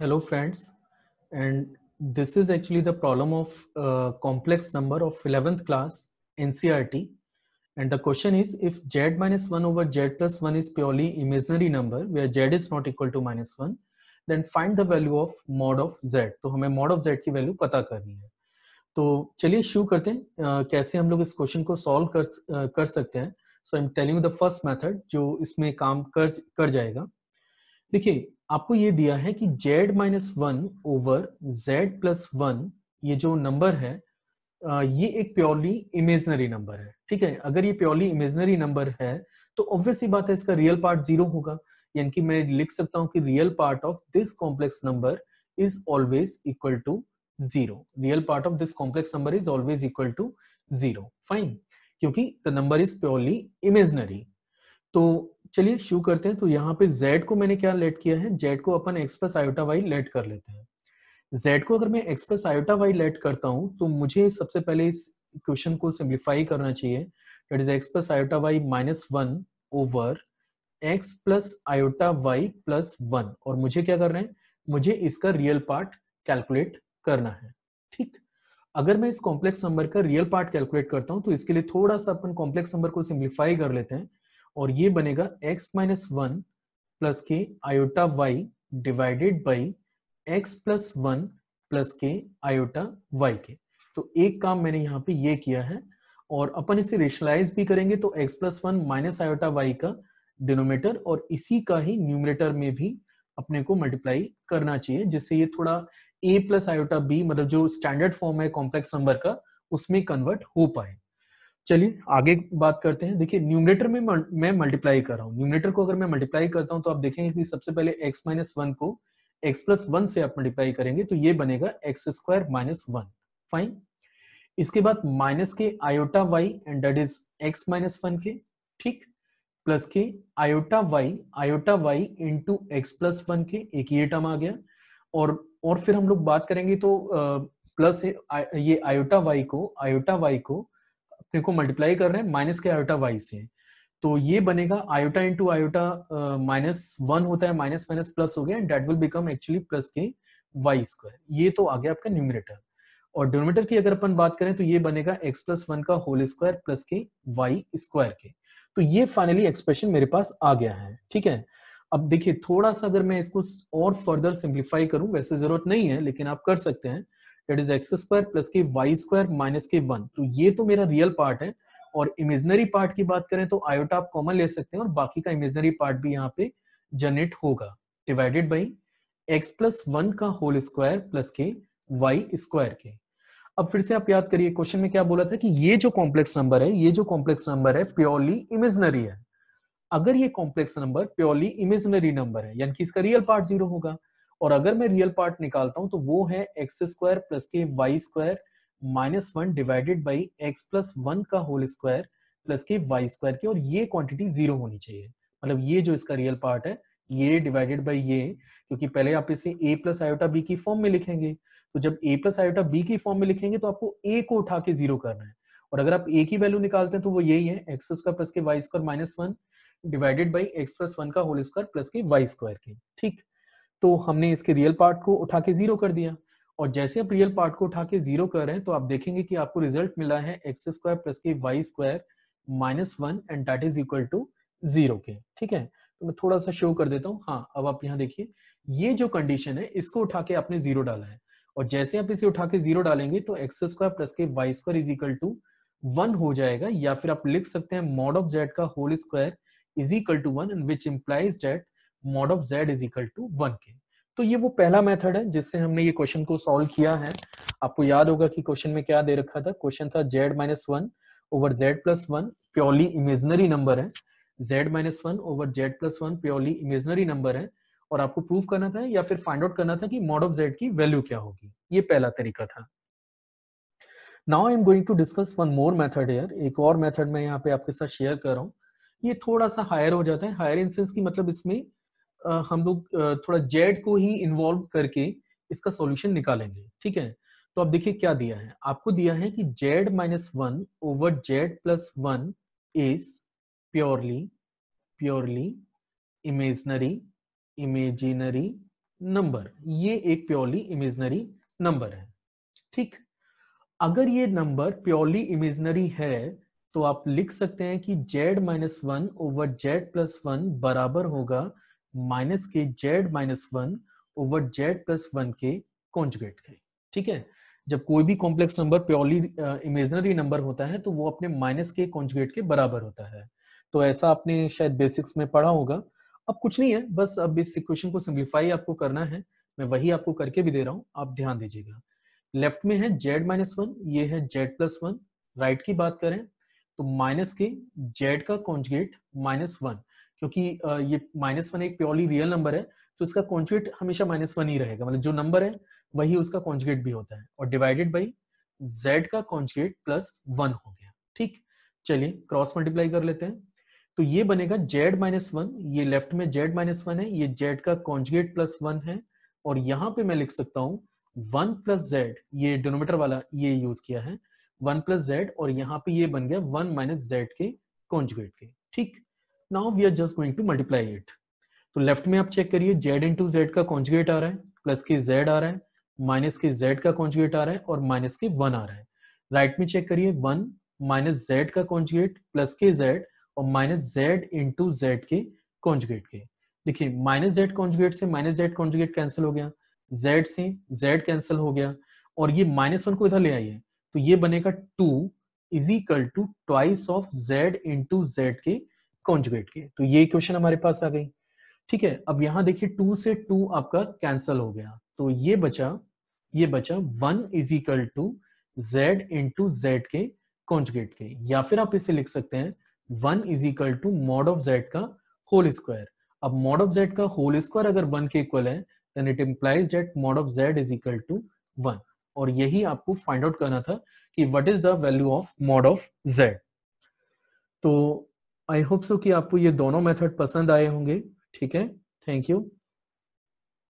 hello friends and this is actually the problem of uh, complex number of 11th class ncrt and the question is if z minus 1 over z plus 1 is purely imaginary number where z is not equal to minus 1 then find the value of mod of z to hame mod of z ki value pata karni hai to chaliye shuru karte hain uh, कैसे हम लोग इस question को solve kar uh, कर सकते हैं so I am telling the first method जो इसमें काम कर कर जाएगा देखिए आपको ये दिया है कि z minus one over z plus one ये जो नंबर है ये एक प्योरली इमेजनरी नंबर है ठीक है अगर ये प्योरली इमेजनरी नंबर है तो ऑब्वियसली बात है इसका रियल पार्ट जीरो होगा यानी कि मैं लिख सकता हूं कि real part of this complex number is always equal to zero real part of this complex number is always equal to zero fine क्योंकि the number is purely imaginary तो चलिए शुरू करते हैं तो यहाँ पे z को मैंने क्या लेट किया है z को अपन x plus iota y let कर लेते हैं z को अगर मैं x plus iota y let करता हूँ तो मुझे सबसे पहले इस इक्वेशन को सिंप्लीफाई करना चाहिए that is x plus iota y minus one over x plus iota y plus one और मुझे क्या करना है मुझे इसका रियल पार्ट कैलकुलेट करना है ठीक अगर मैं इस कॉम्प्लेक्स नंबर का रियल पार्ट कैलकुलेट करता हूँ तो इसके लिए थोड़ा सा अपन कॉम्प्लेक्स नंबर को सिंप्लीफाई कर लेते हैं और ये बनेगा x माइनस वन प्लस के iota y divided by x plus one plus के आयोटा वाई के तो एक काम मैंने यहाँ पे ये किया है और अपन इसे रेशलाइज भी करेंगे तो x plus one minus iota y का डिनोमेटर और इसी का ही न्यूमिनेटर में भी अपने को मल्टीप्लाई करना चाहिए जिससे ये थोड़ा a प्लस आयोटा बी मतलब जो स्टैंडर्ड फॉर्म है कॉम्प्लेक्स नंबर का उसमें कन्वर्ट हो पाए चलिए आगे बात करते हैं देखिए न्यूमिनेटर में मैं मल्टीप्लाई कर रहा हूँ न्यूमिनेटर को अगर मैं मल्टीप्लाई करता हूँ तो आप देखेंगे कि सबसे पहले x माइनस वन को x प्लस वन से आप मल्टीप्लाई करेंगे तो ये बनेगा x square minus one fine इसके बाद माइनस के iota y and that is x minus one के ठीक प्लस के iota y iota y into x plus one के एक ये टर्म आ गया और और फिर हम लोग बात करेंगे तो प्लस ये आयोटा वाई को आयोटा वाई को अपने को मल्टीप्लाई कर रहे हैं माइनस के आयोटा वाई से तो ये बनेगा iota into iota minus one होता है माइनस माइनस प्लस हो गया and that will become actually plus के वाई स्क्वायर ये तो आ गया आपका न्यूमिनेटर और डोमिनेटर की अगर अपन बात करें तो ये बनेगा एक्स प्लस वन का होल स्क्वायर प्लस के वाई स्क्वायर के तो ये फाइनली एक्सप्रेशन मेरे पास आ गया है ठीक है अब देखिए थोड़ा सा अगर मैं इसको और फर्दर सिंप्लीफाई करूं वैसे जरूरत नहीं है लेकिन आप कर सकते हैं that is x square plus के वाई स्क्वायर माइनस के वन तो ये तो मेरा रियल पार्ट है और इमेजनरी पार्ट की बात करें तो आयोटा आप कॉमन ले सकते हैं और बाकी का इमेजनरी पार्ट भी यहाँ पे जनरेट होगा divided by x plus one का होल स्क्वायर प्लस के वाई स्क्वायर के अब फिर से आप याद करिए क्वेश्चन में क्या बोला था कि ये जो कॉम्प्लेक्स नंबर है ये जो कॉम्प्लेक्स नंबर है प्योरली इमेजनरी है अगर ये complex number purely imaginary number है यानी कि इसका रियल पार्ट जीरो होगा और अगर मैं रियल पार्ट निकालता हूं तो वो है एक्स स्क्वायर प्लस के y square minus one divided by x plus one का होल स्क्वायर प्लस के वाई स्क्वायर की और ये क्वांटिटी जीरो होनी चाहिए मतलब ये जो इसका रियल पार्ट है ये डिवाइडेड बाई ये क्योंकि पहले आप इसे ए प्लस आयोटा बी की फॉर्म में लिखेंगे तो जब ए प्लस आयोटा बी की फॉर्म में लिखेंगे तो आपको ए को उठा के जीरो करना है और अगर आप ए की वैल्यू निकालते हैं तो वो यही है एक्स स्क्वायर प्लस के y square minus one divided by x plus one का होल स्क्वायर प्लस के वाई स्क्वायर के ठीक तो हमने इसके रियल पार्ट को उठा के जीरो कर दिया और जैसे आप रियल पार्ट को उठा के जीरो कर रहे हैं तो आप देखेंगे कि आपको रिजल्ट मिला है एक्स स्क्वायर प्लस के y square minus one and that is equal to zero के ठीक है तो मैं थोड़ा सा शो कर देता हूँ हाँ अब आप यहाँ देखिए ये जो कंडीशन है इसको उठा के आपने जीरो डाला है और जैसे आप इसे उठा के जीरो डालेंगे तो एक्स स्क्वायर प्लस के y square is equal to one हो जाएगा या फिर आप लिख सकते हैं मॉड ऑफ जेड का whole square is equal to one and which implies that mod of z is equal to one के तो ये वो पहला मेथड है जिससे हमने ये क्वेश्चन को सॉल्व किया है आपको याद होगा कि क्वेश्चन में क्या दे रखा था क्वेश्चन था z minus one over z plus one purely imaginary number है z minus one over z plus one purely imaginary number है और आपको प्रूव करना था या फिर फाइंड आउट करना था कि मॉड ऑफ जेड की वैल्यू क्या होगी ये पहला तरीका था now I am going to discuss one more method here एक और मेथड मैं यहाँ पे आपके साथ शेयर कर रहा हूँ ये थोड़ा सा हायर हो जाता है हायर इन सेंस की मतलब इसमें हम लोग थोड़ा जेड को ही इन्वॉल्व करके इसका सॉल्यूशन निकालेंगे ठीक है तो आप देखिए क्या दिया है आपको दिया है कि z minus one over z plus one is purely purely imaginary imaginary number ये एक प्योरली इमेजनरी नंबर है ठीक अगर ये नंबर प्योरली इमेजनरी है तो आप लिख सकते हैं कि z minus one over z plus one बराबर होगा माइनस के z minus one over z plus one के कॉन्जुगेट के ठीक है जब कोई भी complex number purely imaginary number होता है तो वो अपने माइनस के कॉन्जुगेट के बराबर होता है तो ऐसा आपने शायद बेसिक्स में पढ़ा होगा अब कुछ नहीं है बस अब इस इक्वेशन को सिंप्लीफाई आपको करना है मैं वही आपको करके भी दे रहा हूँ आप ध्यान दीजिएगा लेफ्ट में है जेड माइनस वन ये है जेड प्लस वन राइट की बात करें तो माइनस के जेड का कॉन्जुगेट माइनस वन क्योंकि ये माइनस वन एक प्योरली रियल नंबर है तो इसका कॉन्जुगेट हमेशा माइनस वन ही रहेगा मतलब जो नंबर है वही उसका कॉन्जुगेट भी होता है और डिवाइडेड बाई जेड का कॉन्जुगेट प्लस वन हो गया ठीक चलिए क्रॉस मल्टीप्लाई कर लेते हैं तो ये बनेगा जेड माइनस वन ये लेफ्ट में जेड माइनस वन है ये जेड का कॉन्जुगेट प्लस वन है और यहाँ पे मैं लिख सकता हूँ वन प्लस जेड ये डिनोमीटर वाला ये यूज किया है वन प्लस जेड और यहाँ पे ये बन गया वन माइनस जेड के कॉन्जुगेट के ठीक now we are just going to multiply it तो लेफ्ट में आप चेक करिए जेड इन टू जेड का कॉन्जुगेट आ रहा है प्लस के जेड आ रहा है माइनस के जेड का कॉन्जुगेट आ रहा है और माइनस के वन आ रहा है राइट right में चेक करिए वन माइनस जेड का कॉन्जुगेट प्लस के जेड और minus z into z के कॉन्जुगेट के देखिए माइनस जेड कॉन्जुगेट से माइनस जेड कॉन्जुगेट कैंसिल हो गया जेड से जेड कैंसिल हो गया और ये माइनस वन को इधर ले आइए तो ये बनेगा two is equal to twice of z into z के कॉन्जुगेट के तो ये क्वेश्चन हमारे पास आ गई ठीक है अब यहां देखिए टू से टू आपका कैंसल हो गया तो ये बचा ये बचा one is equal to z into z के कॉन्जुगेट के या फिर आप इसे लिख सकते हैं one is equal to mod of z का होल स्क्वायर अब मॉड ऑफ जेड का होल स्क्वायर अगर वन के इक्वल है then it implies that mod of z is equal to one और यही आपको फाइंड आउट करना था कि what is the value of mod of Z तो आई होप सो कि आपको ये दोनों मेथड पसंद आए होंगे ठीक है थैंक यू